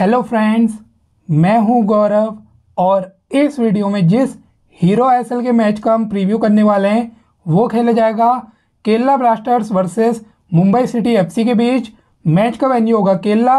hello friends मैं हूं गौरव और इस वीडियो में जिस हीरो एसएल के मैच का हम प्रीव्यू करने वाले हैं वो खेला जाएगा Kerala Blasters versus Mumbai city FC के बीच मैच का वेन्यू होगा केरला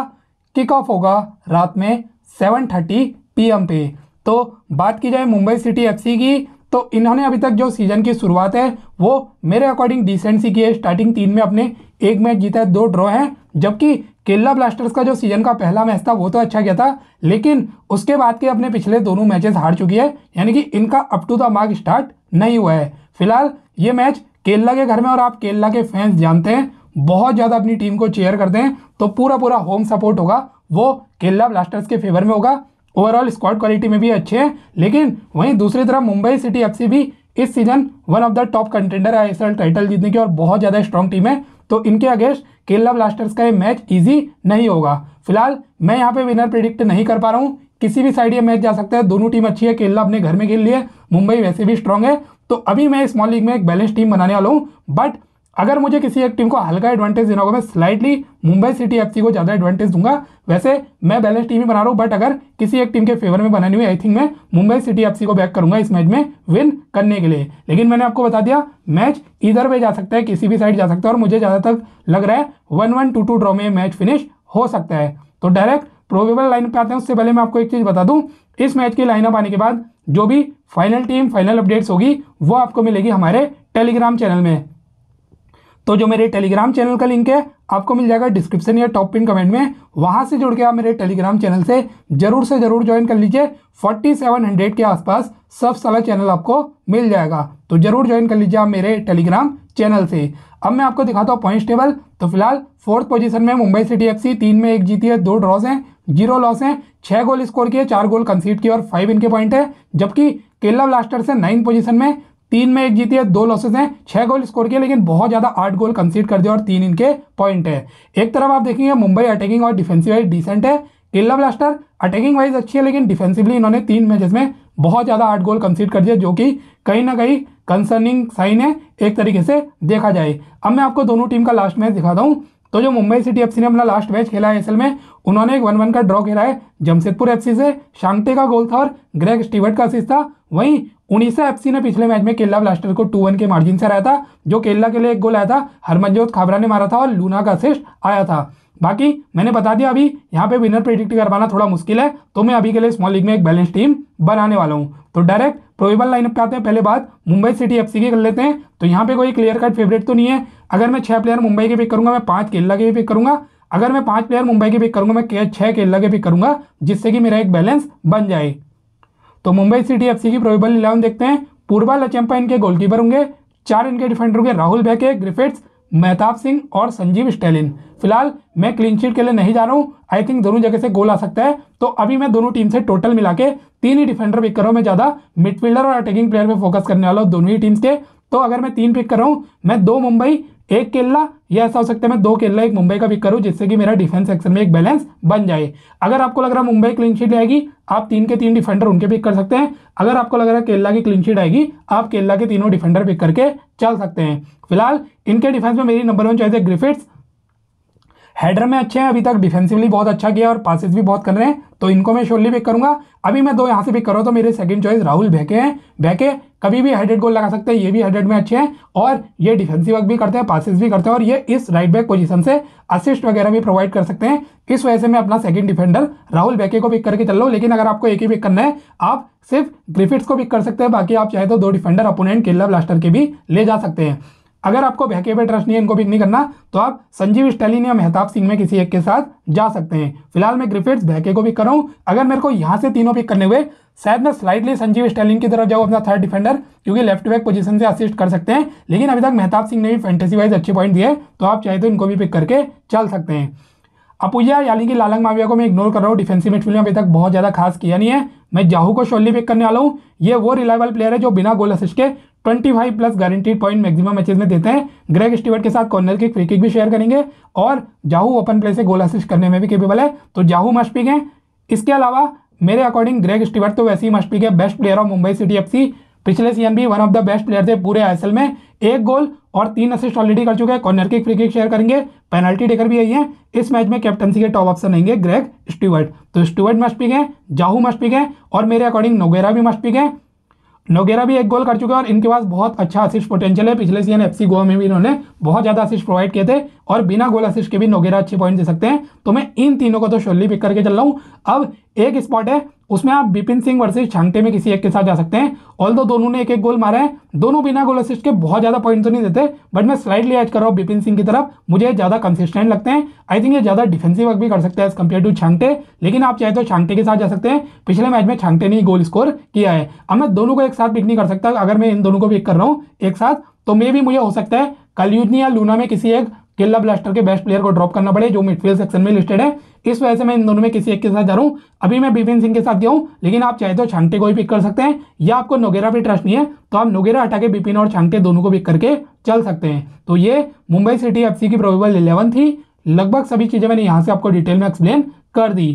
किक ऑफ होगा रात में सेवन थर्टी पी पे तो बात की जाए मुंबई सिटी एफसी की तो इन्होंने अभी तक जो सीज़न की शुरुआत है वो मेरे अकॉर्डिंग डिसेंट सी की है स्टार्टिंग तीन में अपने एक मैच जीता है दो ड्रॉ हैं जबकि केरला ब्लास्टर्स का जो सीजन का पहला मैच था वो तो अच्छा गया था लेकिन उसके बाद के अपने पिछले दोनों मैचेस हार चुकी है यानी कि इनका up to the mark start नहीं हुआ है फिलहाल ये मैच केरला के घर में और आप केरला के फैंस जानते हैं बहुत ज़्यादा अपनी टीम को चेयर करते हैं तो पूरा पूरा होम सपोर्ट होगा वो केरला ब्लास्टर्स के फेवर में होगा ओवरऑल स्क्वाड क्वालिटी में भी अच्छे हैं लेकिन वहीं दूसरी तरफ मुंबई सिटी एफ भी इस season one of the top contender है आई टाइटल जीतने की और बहुत ज़्यादा स्ट्रॉन्ग टीम है तो इनके अगेंस्ट केरला ब्लास्टर्स का ये मैच ईजी नहीं होगा फिलहाल मैं यहाँ पे विनर प्रिडिक्ट नहीं कर पा रहा हूँ किसी भी साइड ये मैच जा सकता है दोनों टीम अच्छी है केरला अपने घर में खेल लिए मुंबई वैसे भी स्ट्रांग है तो अभी मैं स्मॉल लीग में एक बैलेंस टीम बनाने वाला हूँ बट अगर मुझे किसी एक टीम को हल्का एडवांटेज देना होगा मैं स्लाइटली मुंबई सिटी एफसी को ज़्यादा एडवांटेज दूंगा वैसे मैं बैलेंस टीम ही बना रहा हूँ बट अगर किसी एक टीम के फेवर में बनानी हुई आई थिंक मैं मुंबई सिटी एफसी को बैक करूंगा इस मैच में विन करने के लिए लेकिन मैंने आपको बता दिया मैच इधर पर जा सकता है किसी भी साइड जा सकता है और मुझे ज़्यादातर लग रहा है one one two two draw में मैच फिनिश हो सकता है तो डायरेक्ट प्रोबेबल लाइन पे आते हैं उससे पहले मैं आपको एक चीज़ बता दूं इस मैच की लाइनअप आने के बाद जो भी फाइनल टीम फाइनल अपडेट्स होगी वो आपको मिलेगी हमारे टेलीग्राम चैनल में तो जो मेरे टेलीग्राम चैनल का लिंक है आपको मिल जाएगा डिस्क्रिप्शन या टॉप पिन कमेंट में वहां से जुड़ के आप मेरे टेलीग्राम चैनल से जरूर से जरूर ज्वाइन कर लीजिए 4700 के आसपास सब सला चैनल आपको मिल जाएगा तो जरूर ज्वाइन कर लीजिए आप मेरे टेलीग्राम चैनल से अब मैं आपको दिखाता हूँ पॉइंट टेबल तो फिलहाल फोर्थ पोजिशन में मुंबई सिटी एफ तीन में एक जीती है दो ड्रॉस हैं जीरो लॉस हैं छः गोल स्कोर किए चार गोल कंसीड किए और फाइव इनके पॉइंट है जबकि केरला ब्लास्टर से नाइन पोजिशन में तीन में एक जीती है दो लॉसेज हैं छह गोल स्कोर किए लेकिन बहुत ज़्यादा आठ गोल कंसीड कर दिया और तीन इनके पॉइंट है एक तरफ आप देखेंगे मुंबई अटैकिंग और डिफेंसिव वाइज डिसेंट है किल्ला ब्लास्टर अटैकिंग वाइज अच्छी है लेकिन डिफेंसिवली इन्होंने तीन मैचेस में बहुत ज़्यादा आठ गोल कंसीड कर दिया जो कि कहीं ना कहीं कंसर्निंग साइन है एक तरीके से देखा जाए अब मैं आपको दोनों टीम का लास्ट मैच दिखाता हूँ तो जो मुंबई सिटी एफसी ने अपना लास्ट मैच खेला है एसएल में उन्होंने एक वन वन का ड्रॉ खेला है जमशेदपुर एफसी से शांते का गोल था और ग्रेग स्टीवर्ट का असिस्ट था वहीं उनीसा एफ ने पिछले मैच में केरला ब्लास्टर को टू वन के मार्जिन से हराया था जो केरला के लिए एक गोल आया था हरमनजोत खाबरा ने मारा था और लूना का असिस्ट आया था बाकी मैंने बता दिया अभी यहाँ पे विनर प्रिडिक्ट कर पाना थोड़ा मुश्किल है तो मैं अभी के लिए स्मॉल लीग में एक बैलेंस टीम बनाने वाला हूँ तो डायरेक्ट प्रोवेबल लाइनअप पे आते हैं पहले बात मुंबई सिटी एफ की कर लेते हैं तो यहाँ पे कोई क्लियर कट फेवरेट तो नहीं है अगर मैं छह प्लेयर मुंबई के पिक करूंगा मैं पांच केरला के भी पिक करूंगा अगर मैं पांच प्लेयर मुंबई के पिक करूंगा मैं छह केरला के पिक करूंगा जिससे कि मेरा एक बैलेंस बन जाए तो मुंबई सिटी एफ की प्रोबेबल इलेवन देखते हैं पूर्वा लचम्पा इनके गोलकीपर होंगे चार इनके डिफेंडर होंगे राहुल बैके ग्रिफिट्स मेहताब सिंह और संजीव स्टेलिन फिलहाल मैं क्लीन शीट के लिए नहीं जा रहा हूँ आई थिंक दोनों जगह से गोल आ सकता है तो अभी मैं दोनों टीम से टोटल मिला के तीन ही डिफेंडर पिक कर रहा हूँ मैं ज़्यादा मिडफील्डर और अटैकिंग प्लेयर पे फोकस करने वाला हूँ दोनों ही टीम्स के तो अगर मैं तीन पिक कर रहा हूँ मैं दो मुंबई एक केला या ऐसा हो सकता है मैं दो केला एक मुंबई का पिक करूं जिससे कि मेरा डिफेंस सेक्शन में एक बैलेंस बन जाए अगर आपको लग रहा है मुंबई क्लीन शीट आएगी आप तीन के तीन डिफेंडर उनके पिक कर सकते हैं अगर आपको लग रहा है केला की क्लीन शीट आएगी आप केला के तीनों डिफेंडर पिक करके चल सकते हैं फिलहाल इनके डिफेंस में मेरी नंबर वन चॉइस है ग्रिफिट्स हेडर में अच्छे हैं अभी तक डिफेंसिवली बहुत अच्छा किया और पासिस भी बहुत कर रहे हैं तो इनको मैं शोरली पिक करूंगा अभी मैं दो यहाँ से पिक करूँ तो मेरे सेकंड चॉइस राहुल भैके हैं भैके कभी भी हेडेड गोल लगा सकते हैं ये भी हेडेड में अच्छे हैं और ये डिफेंसिव वर्क भी करते हैं पासिस भी करते हैं और ये इस राइट बैक पोजिशन से असिस्ट वगैरह भी प्रोवाइड कर सकते हैं इस वजह से मैं अपना सेकंड डिफेंडर राहुल भेके को पिक करके चल रहा हूँ लेकिन अगर आपको एक ही पिक करना है आप सिर्फ ग्रिफिट्स को पिक कर सकते हैं बाकी आप चाहे तो दो डिफेंडर अपोनेंट केला ब्लास्टर के भी ले जा सकते हैं अगर आपको बहके पे ट्रस्ट नहीं है इनको पिक नहीं करना तो आप संजीव स्टैलिन या मेहताब सिंह में किसी एक के साथ जा सकते हैं फिलहाल मैं ग्रिफिट्स बहके को पिक कर रहा हूँ अगर मेरे को यहाँ से तीनों पिक करने हुए शायद मैं स्लाइडली संजीव स्टैलिन की तरफ जाऊँ अपना थर्ड डिफेंडर क्योंकि लेफ्ट बैक पोजिशन से असिस्ट कर सकते हैं लेकिन अभी तक मेहताब सिंह ने भी फैंटेसी वाइज अच्छे पॉइंट दिए तो आप चाहे तो इनको भी पिक करके चल सकते हैं अपूजा यानी कि लालंग माविया को मैं इग्नोर कर रहा हूँ डिफेंसिव मिडफील्ड में अभी तक बहुत ज़्यादा खास किया नहीं है मैं जाहू को शोली पिक करने वाला हूँ ये वो रिलायबल प्लेयर है जो बिना गोल असिस्ट के twenty five plus guaranteed point maximum matches में देते हैं ग्रेग स्टीवर्ट के साथ कॉर्नर के फ्री किक भी शेयर करेंगे और जाहू ओपन प्ले से गोल असिस्ट करने में भी केपेबल है तो जाहू मस्ट पिक इसके अलावा मेरे अकॉर्डिंग ग्रेग स्टीवर्ट तो वैसे ही मस्ट पिक है best player of Mumbai city F पिछले सीजन भी one of the best player थे पूरे आई में एक गोल और तीन असिस्ट ऑलरेडी कर चुके हैं कॉर्नर के फ्री किक शेयर करेंगे पेनल्टी टेकर भी यही है इस मैच में कैप्टनसी के टॉप ऑप्शन रहेंगे ग्रेग स्टीवर्ट तो Stewart must pick Jahouh must pick और मेरे अकॉर्डिंग नोगेरा भी मस्ट पिक नोगेरा भी एक गोल कर चुके हैं और इनके पास बहुत अच्छा असिस्ट पोटेंशियल है पिछले सीजन एफसी गोवा में भी इन्होंने बहुत ज़्यादा असिस्ट प्रोवाइड किए थे और बिना गोल असिस्ट के भी नोगेरा अच्छे पॉइंट दे सकते हैं तो मैं इन तीनों को तो शोली पिक करके चल रहा हूँ अब एक स्पॉट है उसमें आप बिपिन सिंह वर्सेज छांगटे में किसी एक के साथ जा सकते हैं ऑल दो दोनों ने एक एक गोल मारा है दोनों बिना गोल असिस्ट के बहुत ज़्यादा पॉइंट तो नहीं देते बट मैं स्लाइडली एच कर रहा हूँ बिपिन सिंह की तरफ मुझे ज़्यादा कंसिस्टेंट लगते हैं आई थिंक ये ज़्यादा डिफेंसिव वर्क भी कर सकते हैं एज कम्पेयर टू छांगटे लेकिन आप चाहे तो छांगटे के साथ जा सकते हैं पिछले मैच में छांगटे ने गोल स्कोर किया है अब मैं दोनों को एक साथ पिक नहीं कर सकता अगर मैं इन दोनों को पिक कर रहा हूँ एक साथ तो मे भी मुझे हो सकता है कलयुजनी या लूना में किसी एक केरला ब्लास्टर के बेस्ट प्लेयर को ड्रॉप करना पड़े जो मिडफील्ड सेक्शन में लिस्टेड है इस वजह से मैं इन दोनों में किसी एक के साथ जा रहा हूँ अभी मैं बिपिन सिंह के साथ गया हूँ लेकिन आप चाहे तो छांटे को ही पिक कर सकते हैं या आपको नोगेरा पे ट्रस्ट नहीं है तो आप नोगेरा हटा के बिपिन और छांटे दोनों को पिक करके चल सकते हैं तो ये मुंबई सिटी एफ की प्रोबेबल इलेवन थी लगभग सभी चीज़ें मैंने यहाँ से आपको डिटेल में एक्सप्लेन कर दी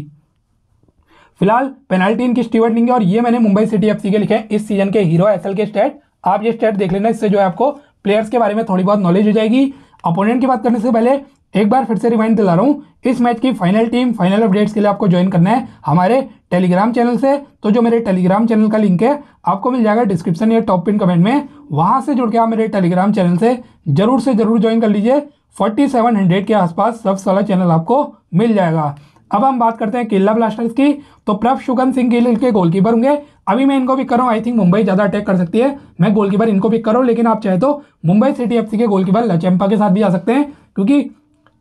फिलहाल पेनाल्टी इनकी स्टीवर्ट लेंगे और ये मैंने मुंबई सिटी एफ के लिखे हैं इस सीजन के हीरो एस के स्टेट आप ये स्टेट देख लेना इससे जो है आपको प्लेयर्स के बारे में थोड़ी बहुत नॉलेज हो जाएगी अपोनेंट की बात करने से पहले एक बार फिर से रिमाइंड दिला रहा हूँ इस मैच की फाइनल टीम फाइनल अपडेट्स के लिए आपको ज्वाइन करना है हमारे टेलीग्राम चैनल से तो जो मेरे टेलीग्राम चैनल का लिंक है आपको मिल जाएगा डिस्क्रिप्शन या टॉप पिन कमेंट में वहाँ से जुड़ के आप मेरे टेलीग्राम चैनल से जरूर से जरूर ज्वाइन कर लीजिए फोर्टी सेवन हंड्रेड के आसपास सब्स वाला चैनल आपको मिल जाएगा अब हम बात करते हैं केरला ब्लास्टर्स की तो प्रभ शुगन सिंह गिल के गोलकीपर होंगे अभी मैं इनको भी कर रहा हूँ आई थिंक मुंबई ज़्यादा अटैक कर सकती है मैं गोलकीपर इनको भी हूँ लेकिन आप चाहे तो मुंबई सिटी एफ के गोलकीपर लचेम्पा के साथ भी आ सकते हैं क्योंकि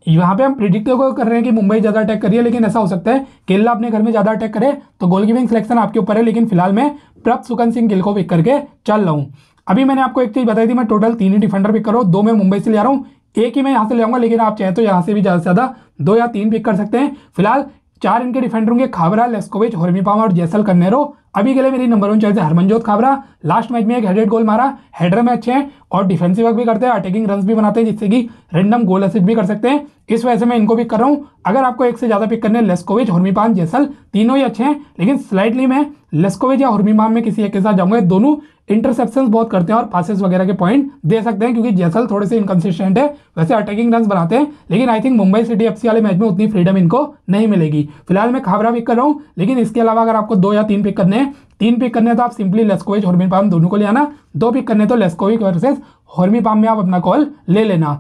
यहाँ पे हम प्रिडिक्ट तो कर रहे हैं कि मुंबई ज़्यादा अटैक करिए लेकिन ऐसा हो सकता है केरला अपने घर में ज़्यादा अटैक करे तो गोलकीपिंग सिलेक्शन आपके ऊपर है लेकिन फिलहाल मैं प्रभ सुकन सिंह गिल को पिक करके चल रहा हूँ अभी मैंने आपको एक चीज़ बताई थी मैं टोटल तीन ही डिफेंडर पिक करो दो मैं मुंबई से ले रहा हूँ एक ही मैं यहाँ से ले आऊंगा लेकिन आप चाहे तो यहाँ से भी ज़्यादा से ज़्यादा दो या तीन पिक कर सकते हैं फिलहाल चार इनके डिफेंडर होंगे खाबरा लेस्कोविच होर्मी और जैसल कन्नेरो अभी के लिए मेरी नंबर वन चॉइस है हरमनजोत खाबरा लास्ट मैच में एक हेडेड गोल मारा हेडर में अच्छे हैं और डिफेंसिव वर्क भी करते हैं अटैकिंग रन भी बनाते हैं जिससे कि रेंडम गोल असिस्ट भी कर सकते हैं इस वजह से मैं इनको पिक कर रहा हूँ अगर आपको एक से ज़्यादा पिक करने लेस्कोविच हर्मीपान जैसल तीनों ही अच्छे हैं लेकिन स्लाइडली मैं लेस्कोविच या हर्मीपान में किसी एक के साथ जाऊँगा दोनों इंटरसेप्शन बहुत करते हैं और पासिस वगैरह के पॉइंट दे सकते हैं क्योंकि जैसल थोड़े से इनकन्सिस्टेंट है वैसे अटैकिंग रन बनाते हैं लेकिन I think Mumbai city F वाले मैच में उतनी फ्रीडम इनको नहीं मिलेगी फिलहाल मैं खाबरा पिक कर रहा हूँ लेकिन इसके अलावा अगर आपको दो या तीन पिक करने तीन पिक करने तो आप सिंपली लेस्कोविच हॉर्मी पाम दोनों को ले आना दो पिक करने तो लेस्कोविक वर्सेज हॉर्मी पाम में आप अपना कॉल ले लेना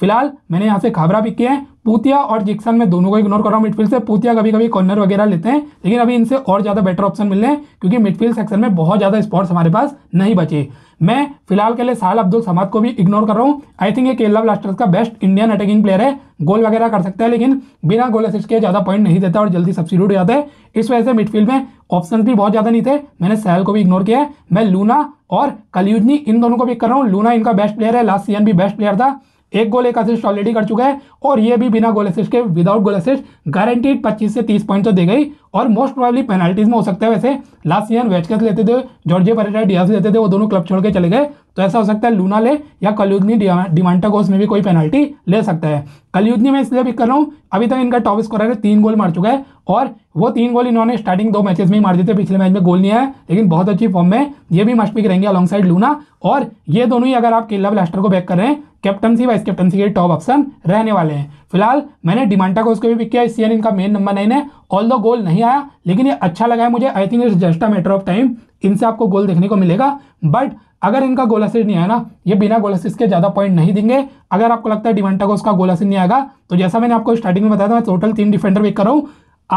फिलहाल मैंने यहाँ से खाबरा पिक किया है पूतिया और जिक्सन में दोनों को इग्नोर कर रहा हूँ मिडफील्ड से पूतिया कभी कभी कॉर्नर वगैरह लेते हैं लेकिन अभी इनसे और ज़्यादा बेटर ऑप्शन मिल रहे हैं क्योंकि मिडफील्ड सेक्शन में बहुत ज़्यादा स्पॉट्स हमारे पास नहीं बचे मैं फिलहाल के लिए साल अब्दुल समाद को भी इग्नोर कर रहा हूँ आई थिंक ये केरला ब्लास्टर्स का बेस्ट इंडियन अटैकिंग प्लेयर है गोल वगैरह कर सकता है लेकिन बिना गोल असिस्ट के ज़्यादा पॉइंट नहीं देता और जल्दी सब्सिट्यूट हो जाता है इस वजह से मिडफील्ड में ऑप्शन भी बहुत ज़्यादा नहीं थे मैंने सहल को भी इग्नोर किया है मैं लूना और कलयुजनी इन दोनों को पिक कर रहा हूँ लूना इनका बेस्ट प्लेयर है लास्ट सीजन भी बेस्ट प्लेयर था एक गोल एक असिस्ट ऑलरेडी कर चुका है और ये भी बिना गोल असिस्ट के विदाउट गोल असिस्ट गारंटीड 25 से 30 पॉइंट तो दे गई और मोस्ट प्रोबेबली पेनल्टीज में हो सकता है वैसे लास्ट ईयर वेचकस लेते थे जॉर्जे परेटा डियास लेते थे वो दोनों क्लब छोड़ के चले गए तो ऐसा हो सकता है लूना ले या कलयुदनी डिमांटा में भी कोई पेनल्टी ले सकता है कलयुदनी मैं इसलिए भी कर रहा हूँ अभी तक इनका टॉप स्कोरर है तीन गोल मार चुका है और वो तीन गोल इन्होंने स्टार्टिंग दो मैचेस में ही मार दिए थे पिछले मैच में गोल नहीं आया लेकिन बहुत अच्छी फॉर्म में ये भी मस्ट पिक रहेंगे अलॉन्ग साइड लूना और ये दोनों ही अगर आप केला ब्लास्टर को बैक कर रहे हैं कैप्टनसी वाइस कैप्टनसी के टॉप ऑप्शन रहने वाले हैं फिलहाल मैंने डिमांटा को उसको भी पिक किया इस इनका मेन नंबर नाइन है ऑल दो गोल नहीं आया लेकिन ये अच्छा लगा है मुझे I think it's just a matter of time इनसे आपको गोल देखने को मिलेगा बट अगर इनका गोल असिस्ट नहीं आया ना ये बिना गोल असिस्ट के ज़्यादा पॉइंट नहीं देंगे अगर आपको लगता है डिमांटा को उसका गोल असिस्ट नहीं आएगा तो जैसा मैंने आपको स्टार्टिंग में बताया था मैं टोटल तीन डिफेंडर पिक कर रहा हूँ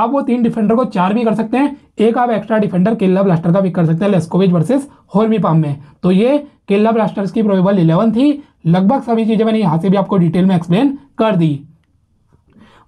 आप वो तीन डिफेंडर को चार भी कर सकते हैं एक आप एक्स्ट्रा डिफेंडर केल्ला ब्लास्टर का भी कर सकते हैं लेस्कोविच वर्सेस होर्मी पाम में तो ये केल्ला ब्लास्टर्स की प्रोबेबल इलेवन थी लगभग सभी चीज़ें मैंने यहां से भी आपको डिटेल में एक्सप्लेन कर दी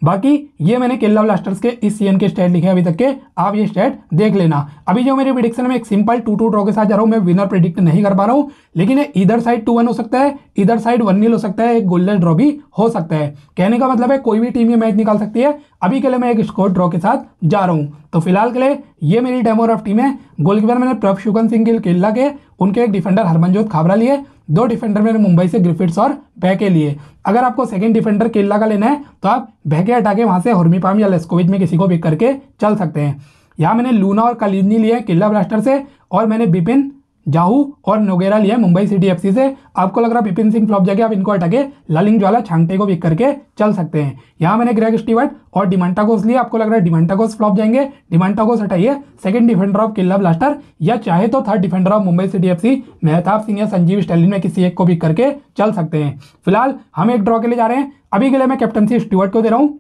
बाकी ये मैंने केरला ब्लास्टर्स के इस सीजन के स्टेट लिखे अभी तक के आप ये स्टेट देख लेना अभी जो मेरे प्रिडिक्शन में एक सिंपल टू टू ड्रॉ के साथ जा रहा हूँ मैं विनर प्रिडिक्ट नहीं कर पा रहा हूँ लेकिन ये इधर साइड टू वन हो सकता है इधर साइड वन नील हो सकता है एक गोल्डन ड्रॉ भी हो सकता है कहने का मतलब है कोई भी टीम ये मैच निकाल सकती है अभी के लिए मैं एक स्कोर ड्रॉ के साथ जा रहा हूँ तो फिलहाल के लिए ये मेरी डेमो रफ टीम है गोलकीपर मैंने प्रभ शुकन सिंह गिल केरला के उनके एक डिफेंडर हरमनजोत खाबरा लिए दो डिफेंडर मैंने मुंबई से ग्रिफिट्स और बहके लिए अगर आपको सेकंड डिफेंडर केरला का लेना है तो आप बहके हटा के वहाँ से हर्मीपाम या लेस्कोविच में किसी को पिक करके चल सकते हैं यहाँ मैंने लूना और कलीजनी लिए केरला ब्लास्टर से और मैंने बिपिन जाहू और नोगेरा लिया मुंबई सिटी एफ से आपको लग रहा है बिपिन सिंह फ्लॉप जाके आप इनको हटके ललिंग ज्वाला छांगटे को विक करके चल सकते हैं यहाँ मैंने ग्रेग स्टीवर्ट और डिमांटाकोस लिया आपको लग रहा है डिमांटाकोस फ्लॉप जाएंगे डिमांटाकोस हटाइए second defender of Kerala Blaster या चाहे तो third defender of Mumbai city F Mehtab Singh या संजीव स्टेलिन में किसी एक को विक करके चल सकते हैं फिलहाल हम एक ड्रॉ के लिए जा रहे हैं अभी के लिए मैं कैप्टनसी स्टीवर्ट को दे रहा हूँ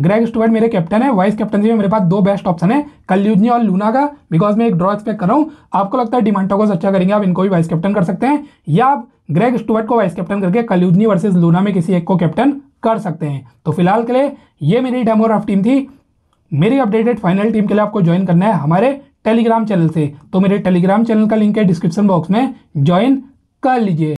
ग्रेग स्टूवर्ट मेरे कैप्टन है वाइस कैप्टनसी में मेरे पास दो बेस्ट ऑप्शन है कल्यूजनी और लूना का बिकॉज मैं एक ड्रॉ एक्सपेक्ट कर रहा हूँ आपको लगता है डिमांटोकोस अच्छा करेंगे आप इनको भी वाइस कैप्टन कर सकते हैं या आप ग्रेग स्टूवर्ट को वाइस कैप्टन करके कल्यूजनी वर्सेज लूना में किसी एक को कैप्टन कर सकते हैं तो फिलहाल के लिए ये मेरी डेमो ऑफ टीम थी मेरी अपडेटेड फाइनल टीम के लिए आपको ज्वाइन करना है हमारे टेलीग्राम चैनल से तो मेरे टेलीग्राम चैनल का लिंक है डिस्क्रिप्शन बॉक्स में ज्वाइन कर लीजिए